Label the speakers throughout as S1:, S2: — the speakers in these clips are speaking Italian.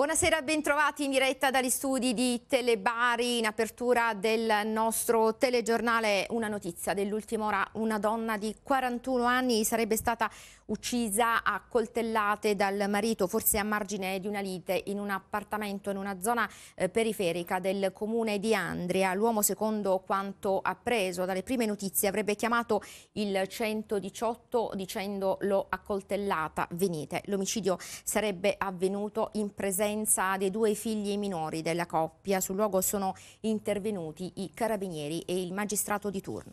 S1: Buonasera, bentrovati in diretta dagli studi di Telebari. In apertura del nostro telegiornale una notizia dell'ultima ora. Una donna di 41 anni sarebbe stata uccisa a coltellate dal marito, forse a margine di una lite, in un appartamento in una zona eh, periferica del comune di Andria. L'uomo, secondo quanto appreso dalle prime notizie, avrebbe chiamato il 118 dicendo l'ho accoltellata, venite. L'omicidio sarebbe avvenuto in presenza violenza dei due figli minori della coppia. Sul luogo sono intervenuti i carabinieri e il magistrato di turno.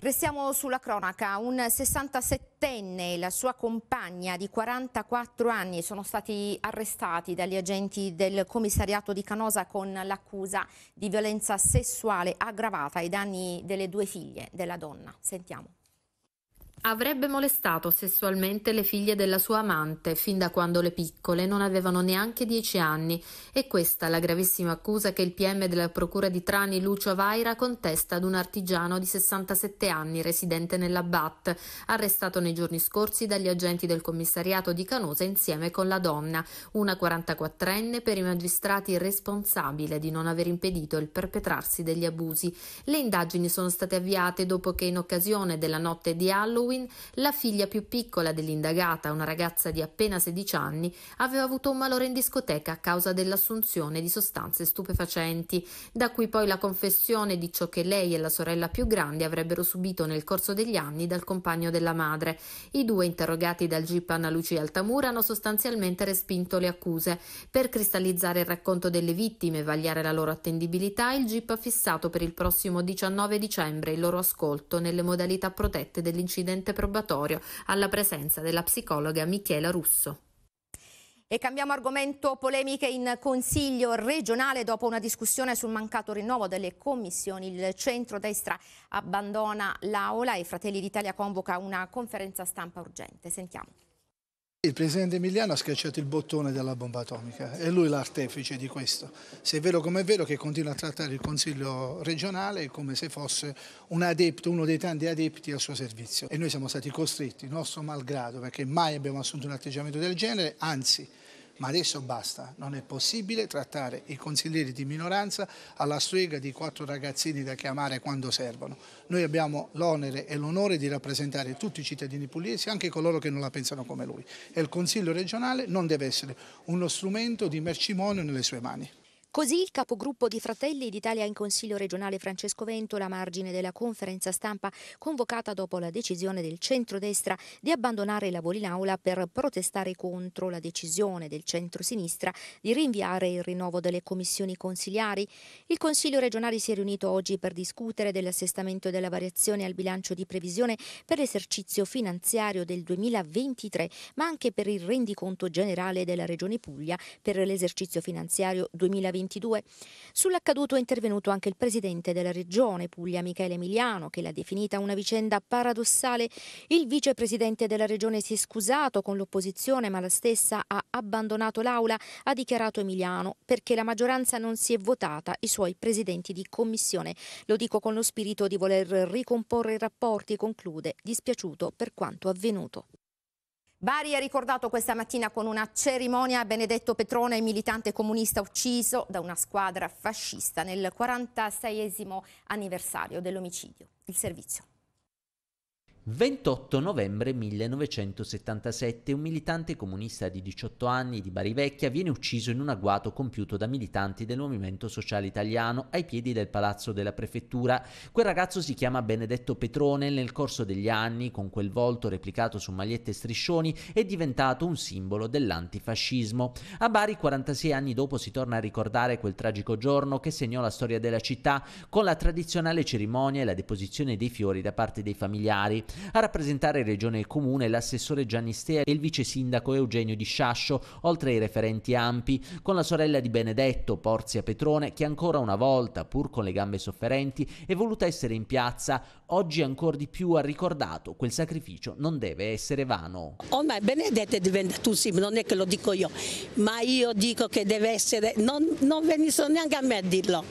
S1: Restiamo sulla cronaca, un 67enne e la sua compagna di 44 anni sono stati arrestati dagli agenti del commissariato di Canosa con l'accusa di violenza sessuale aggravata ai danni delle due figlie della donna. Sentiamo.
S2: Avrebbe molestato sessualmente le figlie della sua amante fin da quando le piccole non avevano neanche dieci anni e questa è la gravissima accusa che il PM della Procura di Trani Lucio Vaira contesta ad un artigiano di 67 anni residente nella BAT, arrestato nei giorni scorsi dagli agenti del commissariato di Canosa insieme con la donna, una 44enne per i magistrati responsabile di non aver impedito il perpetrarsi degli abusi. Le indagini sono state avviate dopo che in occasione della notte di Halloween Halloween, la figlia più piccola dell'indagata, una ragazza di appena 16 anni, aveva avuto un malore in discoteca a causa dell'assunzione di sostanze stupefacenti, da cui poi la confessione di ciò che lei e la sorella più grande avrebbero subito nel corso degli anni dal compagno della madre. I due interrogati dal GIP Anna Lucia Altamura hanno sostanzialmente respinto le accuse. Per cristallizzare il racconto delle vittime e vagliare la loro attendibilità, il GIP ha fissato per il prossimo 19 dicembre il loro ascolto nelle modalità protette dell'incidente agente probatorio alla presenza della psicologa Michela Russo.
S1: E cambiamo argomento, polemiche in Consiglio regionale dopo una discussione sul mancato rinnovo delle commissioni. Il centro-destra abbandona l'Aula e Fratelli d'Italia convoca una conferenza stampa urgente. Sentiamo.
S3: Il presidente Emiliano ha schiacciato il bottone della bomba atomica, è lui l'artefice di questo. Se è vero come è vero che continua a trattare il Consiglio regionale come se fosse un adepto, uno dei tanti adepti al suo servizio. E noi siamo stati costretti, nostro malgrado, perché mai abbiamo assunto un atteggiamento del genere, anzi ma adesso basta, non è possibile trattare i consiglieri di minoranza alla strega di quattro ragazzini da chiamare quando servono. Noi abbiamo l'onere e l'onore di rappresentare tutti i cittadini pugliesi, anche coloro che non la pensano come lui e il Consiglio regionale non deve essere uno strumento di mercimonio nelle sue mani.
S1: Così il capogruppo di Fratelli d'Italia in Consiglio regionale Francesco Ventola, a margine della conferenza stampa convocata dopo la decisione del centrodestra di abbandonare i lavori in aula per protestare contro la decisione del centrosinistra di rinviare il rinnovo delle commissioni consiliari. Il Consiglio regionale si è riunito oggi per discutere dell'assestamento della variazione al bilancio di previsione per l'esercizio finanziario del 2023, ma anche per il rendiconto generale della Regione Puglia per l'esercizio finanziario 2023. 2022. Sull'accaduto è intervenuto anche il presidente della regione Puglia Michele Emiliano che l'ha definita una vicenda paradossale. Il vicepresidente della regione si è scusato con l'opposizione ma la stessa ha abbandonato l'aula, ha dichiarato Emiliano, perché la maggioranza non si è votata i suoi presidenti di commissione. Lo dico con lo spirito di voler ricomporre i rapporti, conclude, dispiaciuto per quanto avvenuto. Bari ha ricordato questa mattina con una cerimonia Benedetto Petrone, militante comunista ucciso da una squadra fascista nel 46 anniversario dell'omicidio. Il servizio.
S4: 28 novembre 1977 un militante comunista di 18 anni di Bari Vecchia viene ucciso in un agguato compiuto da militanti del Movimento Sociale Italiano ai piedi del palazzo della prefettura. Quel ragazzo si chiama Benedetto Petrone e nel corso degli anni, con quel volto replicato su magliette e striscioni, è diventato un simbolo dell'antifascismo. A Bari 46 anni dopo si torna a ricordare quel tragico giorno che segnò la storia della città con la tradizionale cerimonia e la deposizione dei fiori da parte dei familiari. A rappresentare Regione e Comune l'assessore Giannistea e il vice sindaco Eugenio Di Sciascio, oltre ai referenti ampi, con la sorella di Benedetto, Porzia Petrone, che ancora una volta, pur con le gambe sofferenti, è voluta essere in piazza, oggi ancora di più ha ricordato quel sacrificio non deve essere vano.
S5: Ormai oh, Benedetto è diventato un simbolo, non è che lo dico io, ma io dico che deve essere, non, non venissero neanche a me a dirlo,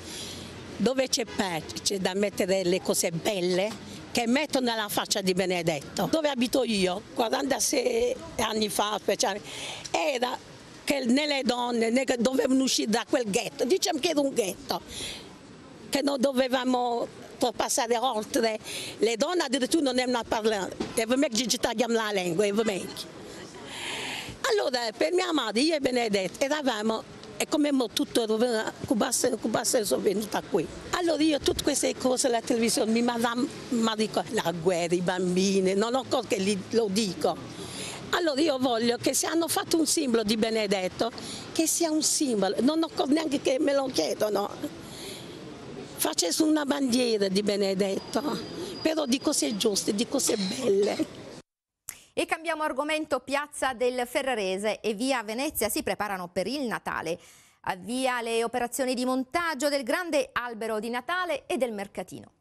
S5: dove c'è pace, c'è da mettere le cose belle, che metto nella faccia di Benedetto. Dove abito io, 46 anni fa, speciale, era che né le donne né che dovevano uscire da quel ghetto, diciamo che era un ghetto, che non dovevamo passare oltre, le donne addirittura non erano a parlare, ovviamente ci tagliamo la lingua, Allora per mia madre, io e Benedetto, eravamo e come tutto Cubassi sono venuta qui. Allora io tutte queste cose, la televisione, mi dico la guerra, i bambini, non ho cosa che li, lo dico. Allora io voglio che se hanno fatto un simbolo di Benedetto, che sia un simbolo, non ho neanche che me lo chiedono. Facesse una bandiera di Benedetto, però di cose giuste, di cose belle.
S1: E cambiamo argomento, piazza del Ferrarese e via Venezia si preparano per il Natale. Avvia le operazioni di montaggio del grande albero di Natale e del mercatino.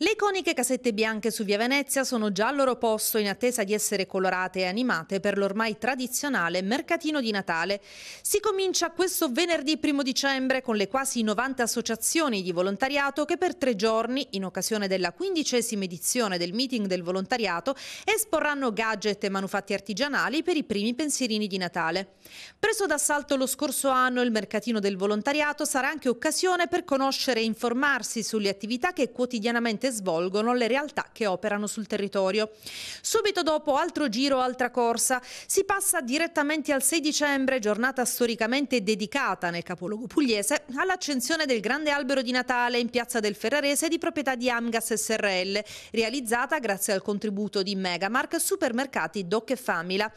S1: Le iconiche casette bianche su via Venezia
S6: sono già al loro posto in attesa di essere colorate e animate per l'ormai tradizionale mercatino di Natale. Si comincia questo venerdì 1 dicembre con le quasi 90 associazioni di volontariato che per tre giorni, in occasione della quindicesima edizione del meeting del volontariato, esporranno gadget e manufatti artigianali per i primi pensierini di Natale. Preso d'assalto lo scorso anno, il mercatino del volontariato sarà anche occasione per conoscere e informarsi sulle attività che quotidianamente che svolgono le realtà che operano sul territorio. Subito dopo altro giro, altra corsa, si passa direttamente al 6 dicembre, giornata storicamente dedicata nel capoluogo pugliese all'accensione del grande albero di Natale in piazza del Ferrarese di proprietà di Amgas SRL, realizzata grazie al contributo di Megamark, supermercati Doc e Famila.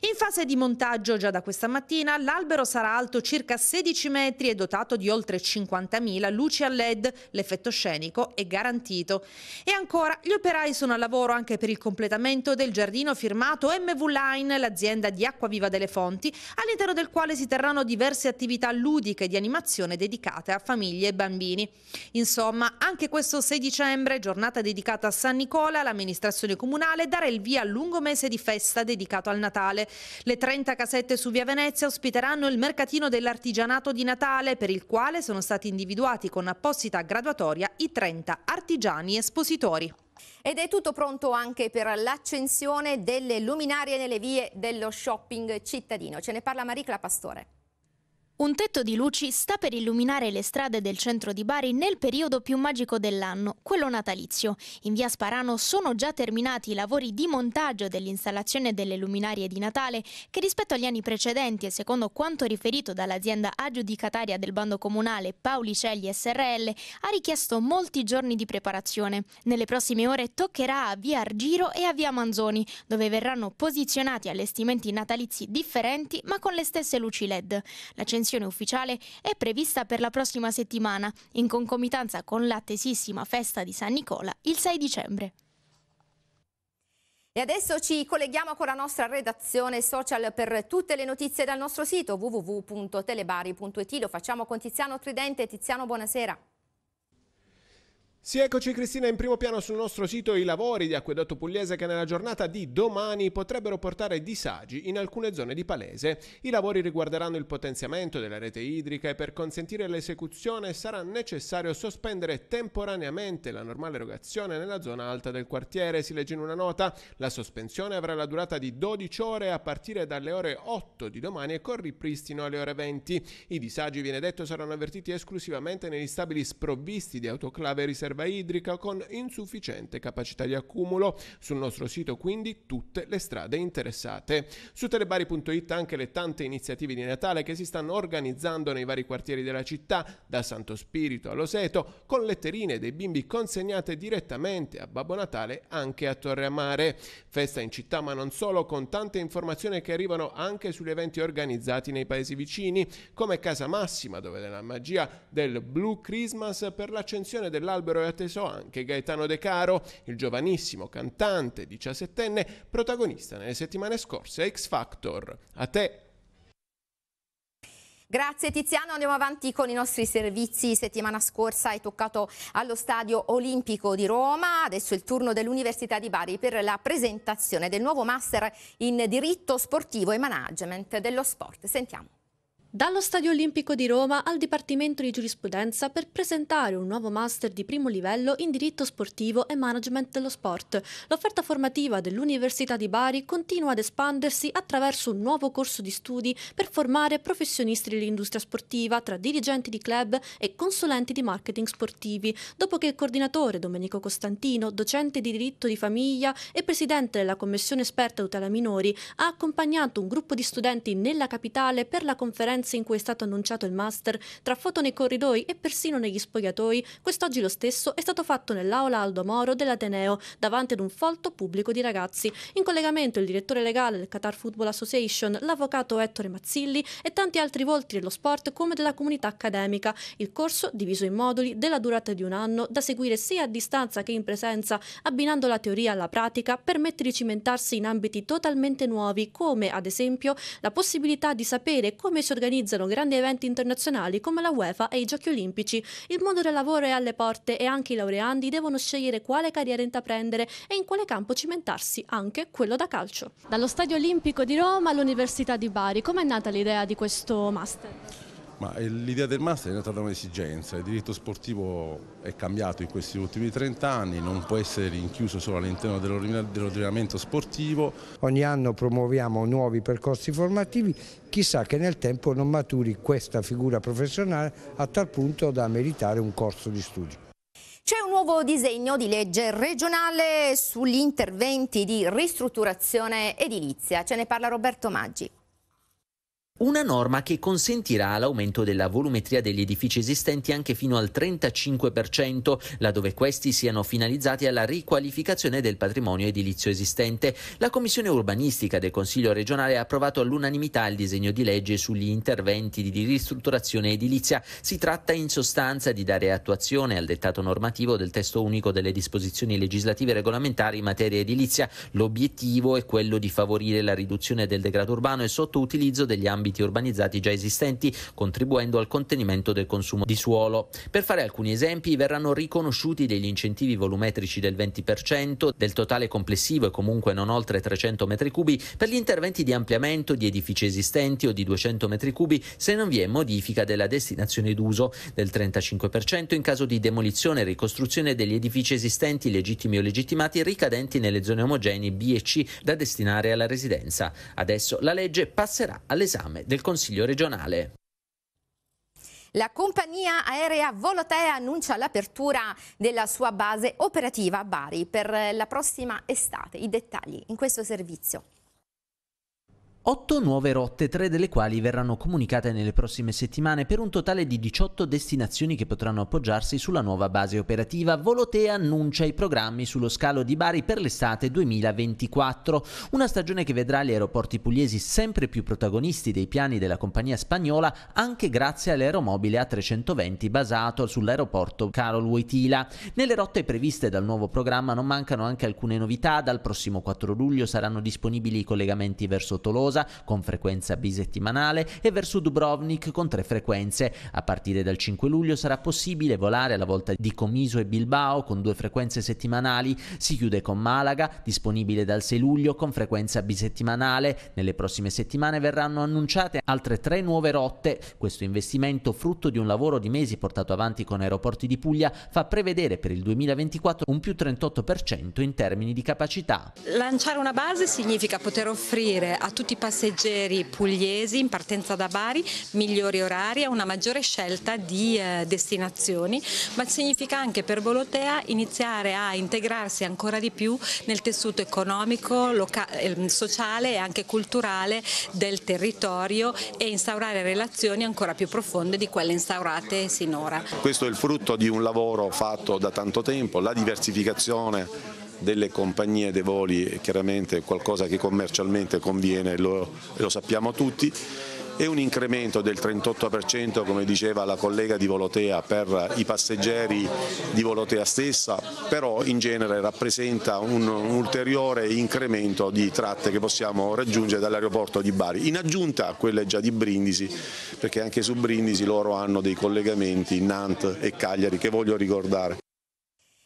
S6: In fase di montaggio già da questa mattina l'albero sarà alto circa 16 metri e dotato di oltre 50.000 luci a led, l'effetto scenico è garantito mercato. E ancora, gli operai sono al lavoro anche per il completamento del giardino firmato MV Line, l'azienda di Acquaviva delle Fonti, all'interno del quale si terranno diverse attività ludiche di animazione dedicate a famiglie e bambini. Insomma, anche questo 6 dicembre, giornata dedicata a San Nicola, l'amministrazione comunale darà il via al lungo mese di festa dedicato al Natale. Le 30 casette su Via Venezia ospiteranno il mercatino dell'artigianato di Natale, per il quale sono stati individuati con apposita graduatoria i 30 artigiani artigiani espositori.
S1: Ed è tutto pronto anche per l'accensione delle luminarie nelle vie dello shopping cittadino. Ce ne parla Maricla Pastore. Un tetto di luci sta per illuminare le strade del centro di Bari nel periodo più magico dell'anno, quello natalizio. In via Sparano sono già terminati i lavori di montaggio dell'installazione delle luminarie di Natale che rispetto agli anni precedenti e secondo quanto riferito dall'azienda aggiudicataria del bando comunale Paolicelli SRL ha richiesto molti giorni di preparazione. Nelle prossime ore toccherà a via Argiro e a via Manzoni dove verranno posizionati allestimenti natalizi differenti ma con le stesse luci LED. La sospensione ufficiale è prevista per la prossima settimana, in concomitanza con l'attesissima festa di San Nicola il 6 dicembre. E adesso ci colleghiamo con la nostra redazione social per tutte le notizie dal nostro sito www.telebari.it. Lo facciamo con Tiziano Tridente. Tiziano, buonasera.
S7: Sì, eccoci Cristina in primo piano sul nostro sito i lavori di Acquedotto Pugliese che nella giornata di domani potrebbero portare disagi in alcune zone di Palese. I lavori riguarderanno il potenziamento della rete idrica e per consentire l'esecuzione sarà necessario sospendere temporaneamente la normale erogazione nella zona alta del quartiere, si legge in una nota. La sospensione avrà la durata di 12 ore a partire dalle ore 8 di domani e con ripristino alle ore 20. I disagi, viene detto, saranno avvertiti esclusivamente negli stabili sprovvisti di autoclave riservati riserva idrica con insufficiente capacità di accumulo. Sul nostro sito quindi tutte le strade interessate. Su telebari.it anche le tante iniziative di Natale che si stanno organizzando nei vari quartieri della città, da Santo Spirito all'Oseto, con letterine dei bimbi consegnate direttamente a Babbo Natale anche a Torre Amare. Festa in città ma non solo, con tante informazioni che arrivano anche sugli eventi organizzati nei paesi vicini, come Casa Massima, dove la magia del Blue Christmas per l'accensione dell'albero e atteso anche Gaetano De Caro, il giovanissimo cantante 17enne protagonista nelle settimane scorse a X Factor. A te!
S1: Grazie Tiziano, andiamo avanti con i nostri servizi. Settimana scorsa è toccato allo Stadio Olimpico di Roma, adesso è il turno dell'Università di Bari per la presentazione del nuovo Master in Diritto Sportivo e Management dello Sport. Sentiamo. Dallo Stadio Olimpico di
S8: Roma al Dipartimento di Giurisprudenza per presentare un nuovo master di primo livello in diritto sportivo e management dello sport. L'offerta formativa dell'Università di Bari continua ad espandersi attraverso un nuovo corso di studi per formare professionisti dell'industria sportiva tra dirigenti di club e consulenti di marketing sportivi, dopo che il coordinatore Domenico Costantino, docente di diritto di famiglia e presidente della commissione esperta tutela minori, ha accompagnato un gruppo di studenti nella capitale per la conferenza conferenze in cui è stato annunciato il master, tra foto nei corridoi e persino negli spogliatoi, quest'oggi lo stesso è stato fatto nell'aula Aldo Moro dell'Ateneo, davanti ad un folto pubblico di ragazzi. In collegamento il direttore legale del Qatar Football Association, l'avvocato Ettore Mazzilli e tanti altri volti dello sport come della comunità accademica. Il corso, diviso in moduli, della durata di un anno, da seguire sia a distanza che in presenza, abbinando la teoria alla pratica, permette di cimentarsi in ambiti totalmente nuovi, come ad esempio la possibilità di sapere come si organizza organizzano grandi eventi internazionali come la UEFA e i Giochi Olimpici. Il mondo del lavoro è alle porte e anche i laureandi devono scegliere quale carriera intraprendere e in quale campo cimentarsi, anche quello da calcio. Dallo Stadio Olimpico di Roma all'Università di Bari, com'è nata l'idea di questo master?
S7: Eh, l'idea del master è diventata un'esigenza, il diritto sportivo è cambiato in questi ultimi 30 anni, non può essere rinchiuso solo all'interno dell'ordinamento sportivo.
S9: Ogni anno promuoviamo nuovi percorsi formativi, chissà che nel tempo non maturi questa figura professionale a tal punto da meritare un
S10: corso di studio.
S1: C'è un nuovo disegno di legge regionale sugli interventi di ristrutturazione edilizia, ce ne parla Roberto Maggi.
S4: Una norma che consentirà l'aumento della volumetria degli edifici esistenti anche fino al 35%, laddove questi siano finalizzati alla riqualificazione del patrimonio edilizio esistente. La Commissione Urbanistica del Consiglio regionale ha approvato all'unanimità il disegno di legge sugli interventi di ristrutturazione edilizia. Si tratta in sostanza di dare attuazione al dettato normativo del testo unico delle disposizioni legislative e regolamentari in materia edilizia. L'obiettivo è quello di favorire la riduzione del degrado urbano e sottoutilizzo degli ambiti ambiti urbanizzati già esistenti, contribuendo al contenimento del consumo di suolo. Per fare alcuni esempi, verranno riconosciuti degli incentivi volumetrici del 20%, del totale complessivo e comunque non oltre 300 m3 per gli interventi di ampliamento di edifici esistenti o di 200 m3 se non vi è modifica della destinazione d'uso, del 35% in caso di demolizione e ricostruzione degli edifici esistenti legittimi o legittimati ricadenti nelle zone omogenee B e C da destinare alla residenza. Adesso la legge passerà all'esame esame del Consiglio regionale.
S1: La compagnia aerea Volotea annuncia l'apertura della sua base operativa a Bari per la prossima estate. I dettagli in questo servizio.
S4: 8 nuove rotte, 3 delle quali verranno comunicate nelle prossime settimane per un totale di 18 destinazioni che potranno appoggiarsi sulla nuova base operativa. Volotea annuncia i programmi sullo scalo di Bari per l'estate 2024, una stagione che vedrà gli aeroporti pugliesi sempre più protagonisti dei piani della compagnia spagnola anche grazie all'aeromobile A320 basato sull'aeroporto Carol Wojtyla. Nelle rotte previste dal nuovo programma non mancano anche alcune novità, dal prossimo 4 luglio saranno disponibili i collegamenti verso Tolosa Tolosa con frequenza bisettimanale e verso Dubrovnik con tre frequenze. A partire dal 5 luglio sarà possibile volare alla volta di Comiso e Bilbao con due frequenze settimanali. Si chiude con Malaga, disponibile dal 6 luglio con frequenza bisettimanale. Nelle prossime settimane verranno annunciate altre tre nuove rotte. Questo investimento, frutto di un lavoro di mesi portato avanti con Aeroporti di Puglia, fa prevedere per il 2024 un più 38% in termini di capacità.
S6: Lanciare una base significa poter offrire a tutti i passeggeri pugliesi in partenza da Bari, migliori orari e una maggiore scelta di eh, destinazioni, ma significa anche per Volotea iniziare a integrarsi ancora di più nel tessuto economico, ehm, sociale e anche culturale del territorio e instaurare relazioni ancora più profonde di quelle instaurate sinora.
S7: Questo è il frutto di un lavoro fatto da tanto tempo, la diversificazione delle compagnie dei voli è chiaramente qualcosa che commercialmente conviene, lo, lo sappiamo tutti, e un incremento del 38% come diceva la collega di Volotea per i passeggeri di Volotea stessa, però in genere rappresenta un ulteriore incremento di tratte che possiamo raggiungere dall'aeroporto di Bari, in aggiunta a quelle già di Brindisi, perché anche su Brindisi loro hanno dei collegamenti Nantes e Cagliari che voglio ricordare.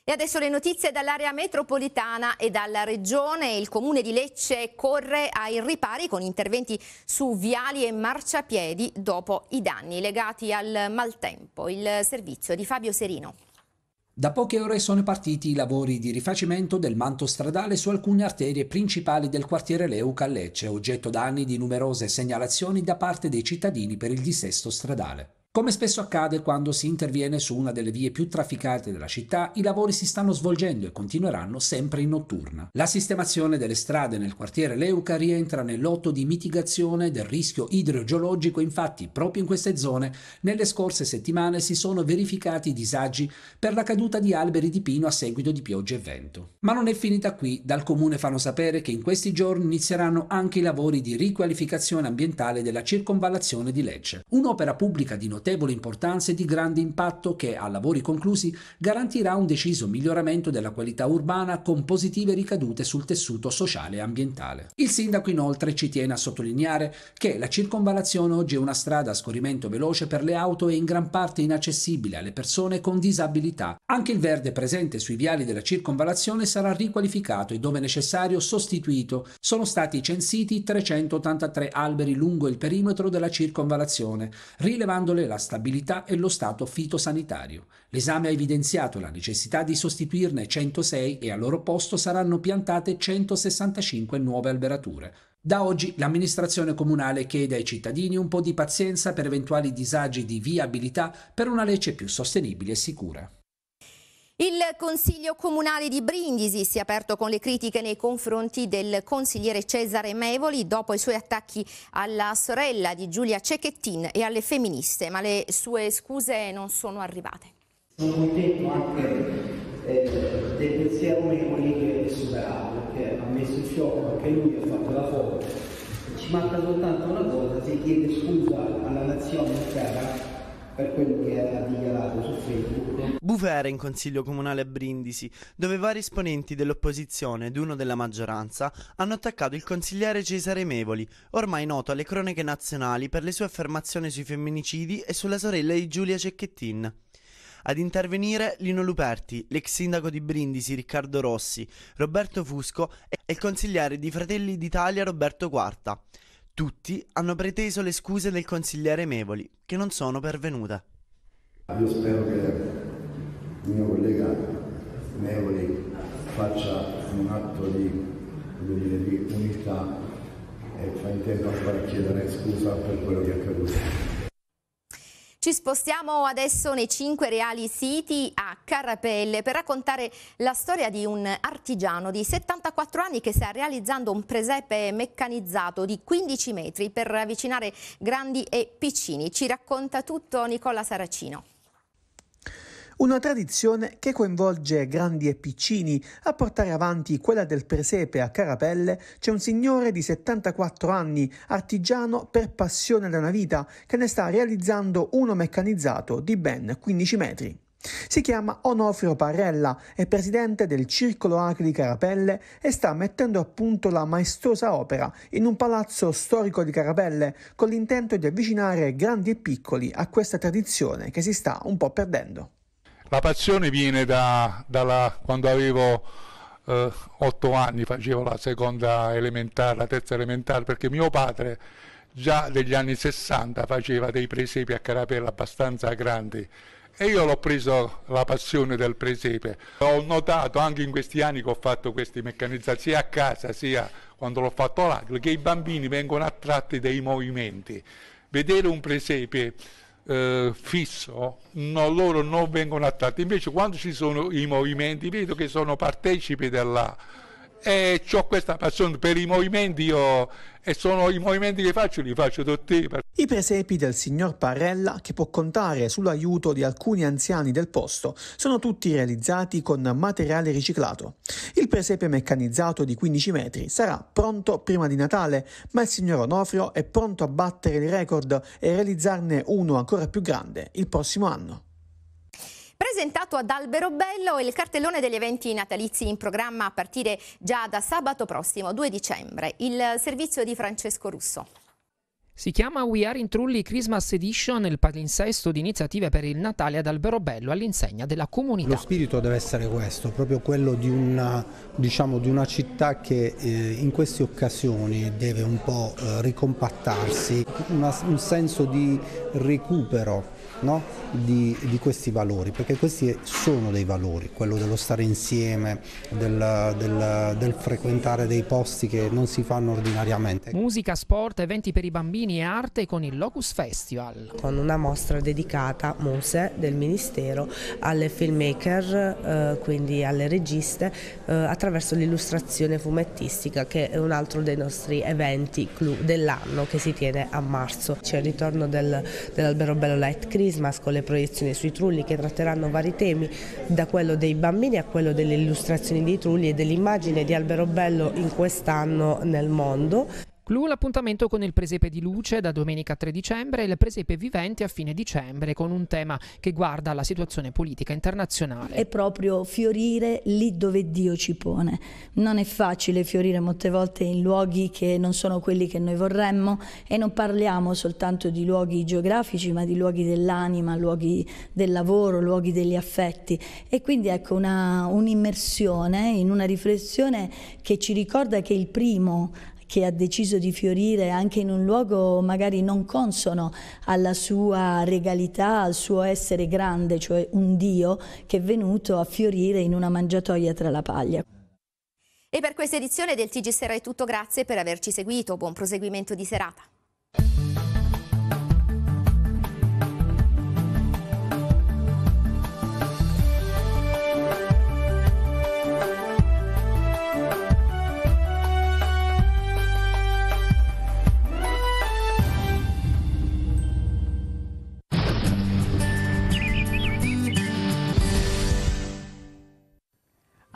S1: E adesso le notizie dall'area metropolitana e dalla regione. Il comune di Lecce corre ai ripari con interventi su viali e marciapiedi dopo i danni legati al maltempo. Il servizio di Fabio Serino.
S9: Da poche ore sono partiti i lavori di rifacimento del manto stradale su alcune arterie principali del quartiere Leuca a Lecce, oggetto d'anni di numerose segnalazioni da parte dei cittadini per il dissesto stradale. Come spesso accade quando si interviene su una delle vie più trafficate della città, i lavori si stanno svolgendo e continueranno sempre in notturna. La sistemazione delle strade nel quartiere Leuca rientra nell'otto di mitigazione del rischio idrogeologico, infatti proprio in queste zone nelle scorse settimane si sono verificati disagi per la caduta di alberi di pino a seguito di piogge e vento. Ma non è finita qui, dal comune fanno sapere che in questi giorni inizieranno anche i lavori di riqualificazione ambientale della circonvallazione di Lecce, un'opera pubblica di notevole notevole importanza e di grande impatto che, a lavori conclusi, garantirà un deciso miglioramento della qualità urbana con positive ricadute sul tessuto sociale e ambientale. Il sindaco inoltre ci tiene a sottolineare che la circonvalazione oggi è una strada a scorrimento veloce per le auto e in gran parte inaccessibile alle persone con disabilità. Anche il verde presente sui viali della circonvalazione sarà riqualificato e dove necessario sostituito. Sono stati censiti 383 alberi lungo il perimetro della circonvalazione, rilevandole la stabilità e lo stato fitosanitario. L'esame ha evidenziato la necessità di sostituirne 106 e al loro posto saranno piantate 165 nuove alberature. Da oggi l'amministrazione comunale chiede ai cittadini un po' di pazienza per eventuali disagi di viabilità per una legge più sostenibile e sicura.
S1: Il Consiglio Comunale di Brindisi si è aperto con le critiche nei confronti del consigliere Cesare Mevoli dopo i suoi attacchi alla sorella di Giulia Cecchettin e alle femministe, ma le sue scuse non sono arrivate.
S7: Sono
S9: contento anche eh, del pensiero Mevoli che superato, perché ha messo in gioco anche lui ha fatto la foto. Ci manca soltanto una cosa, si chiede scusa alla nazione intera per quello che ha dichiarato su Facebook.
S4: era in consiglio comunale a Brindisi, dove vari esponenti dell'opposizione ed uno della maggioranza hanno attaccato il consigliere Cesare Mevoli, ormai noto alle cronache nazionali per le sue affermazioni sui femminicidi e sulla sorella di Giulia Cecchettin. Ad intervenire Lino Luperti, l'ex sindaco di Brindisi Riccardo Rossi, Roberto Fusco e il consigliere di Fratelli d'Italia Roberto Quarta. Tutti hanno preteso le scuse del consigliere Mevoli, che non sono pervenuta.
S10: Io spero che il mio collega Mevoli faccia un atto di, di, di unità e fa in tempo a chiedere scusa per quello che è accaduto.
S1: Ci spostiamo adesso nei cinque reali siti a Carapelle per raccontare la storia di un artigiano di 74 anni che sta realizzando un presepe meccanizzato di 15 metri per avvicinare grandi e piccini. Ci racconta tutto Nicola Saracino.
S3: Una tradizione che coinvolge grandi e piccini. A portare avanti quella del presepe a Carapelle c'è un signore di 74 anni, artigiano per passione da una vita, che ne sta realizzando uno meccanizzato di ben 15 metri. Si chiama Onofrio Parrella, è presidente del Circolo Acri di Carapelle e sta mettendo a punto la maestosa opera in un palazzo storico di Carapelle con l'intento di avvicinare grandi e piccoli a questa tradizione che si sta un po' perdendo.
S4: La passione viene da, dalla, quando avevo eh, 8 anni, facevo la seconda elementare, la terza elementare, perché mio padre già negli anni 60 faceva dei presepi a carapella abbastanza grandi e io l'ho preso la passione del presepe. Ho notato anche in questi anni che ho fatto queste meccanizzazioni sia a casa sia quando l'ho fatto là, che i bambini vengono attratti dai movimenti. Vedere un presepe eh, fisso, no, loro non vengono attratti. Invece quando ci sono i movimenti vedo che sono partecipi della, e ho questa passione per i movimenti io, e sono i movimenti che faccio li faccio tutti.
S3: I presepi del signor Parella che può contare sull'aiuto di alcuni anziani del posto, sono tutti realizzati con materiale riciclato. Il presepe meccanizzato di 15 metri sarà pronto prima di Natale, ma il signor Onofrio è pronto a battere il record e realizzarne uno ancora più grande il prossimo anno
S1: presentato ad Albero Bello il cartellone degli eventi natalizi in programma a partire già da sabato prossimo 2 dicembre. Il servizio di Francesco Russo.
S9: Si chiama We Are in Trulli Christmas Edition, il palinsesto di iniziative per il Natale ad Alberobello all'insegna della comunità. Lo spirito deve essere questo, proprio quello di una, diciamo, di una città che eh, in queste occasioni deve un po' eh, ricompattarsi, una, un senso di recupero no? di, di, questi valori, perché questi sono dei valori, quello dello stare insieme, del, del, del frequentare dei posti che non si fanno ordinariamente. Musica, sport, eventi per i bambini e arte con
S6: il Locus Festival. Con una mostra dedicata, Mose, del Ministero, alle filmmaker, eh, quindi alle registe, eh, attraverso l'illustrazione fumettistica che è un altro dei nostri eventi clou dell'anno che si tiene a marzo. C'è il ritorno del, dell'albero bello Light Cream Christmas con le proiezioni sui trulli che tratteranno vari temi, da quello dei bambini a quello delle illustrazioni dei trulli e dell'immagine di Albero Bello in quest'anno nel mondo. Clou l'appuntamento con il presepe di luce da domenica 3
S9: dicembre e il presepe vivente a fine dicembre con un tema che guarda la situazione politica internazionale. È
S8: proprio fiorire lì dove Dio ci pone. Non è facile fiorire molte volte in luoghi che non sono quelli che noi vorremmo e non parliamo soltanto di luoghi geografici ma di luoghi dell'anima, luoghi del lavoro, luoghi degli affetti e quindi ecco un'immersione in una riflessione che ci ricorda che il primo che ha deciso di fiorire anche in un luogo magari non consono alla sua regalità, al suo essere grande, cioè un Dio che è venuto a fiorire in una mangiatoia tra la paglia.
S1: E per questa edizione del TG TGSR è tutto, grazie per averci seguito, buon proseguimento di serata.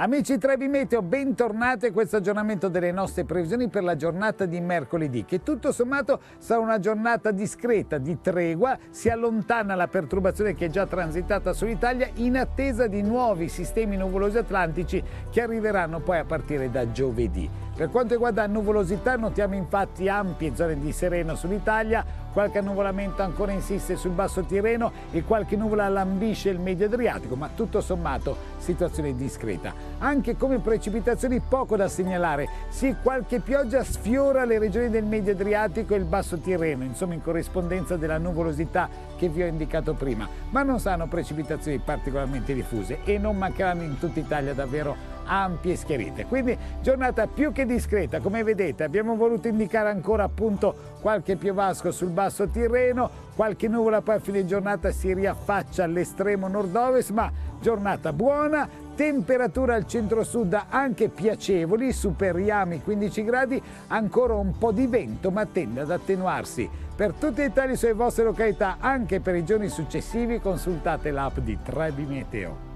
S10: Amici Trevi Meteo, bentornati a questo aggiornamento delle nostre previsioni per la giornata di mercoledì, che tutto sommato sarà una giornata discreta, di tregua, si allontana la perturbazione che è già transitata sull'Italia in attesa di nuovi sistemi nuvolosi atlantici che arriveranno poi a partire da giovedì. Per quanto riguarda nuvolosità notiamo infatti ampie zone di sereno sull'Italia, qualche annuvolamento ancora insiste sul basso Tirreno e qualche nuvola lambisce il medio Adriatico, ma tutto sommato situazione discreta. Anche come precipitazioni poco da segnalare, sì qualche pioggia sfiora le regioni del medio Adriatico e il basso Tirreno, insomma in corrispondenza della nuvolosità che vi ho indicato prima, ma non saranno precipitazioni particolarmente diffuse e non mancheranno in tutta Italia davvero ampie schierite. Quindi giornata più che discreta, come vedete abbiamo voluto indicare ancora appunto qualche piovasco sul basso Tirreno, qualche nuvola poi a fine giornata si riaffaccia all'estremo nord-ovest, ma giornata buona, temperatura al centro-sud anche piacevoli, superiamo i 15 gradi, ancora un po' di vento ma tende ad attenuarsi. Per tutti i dettagli sulle vostre località, anche per i giorni successivi, consultate l'app di Trebi Meteo.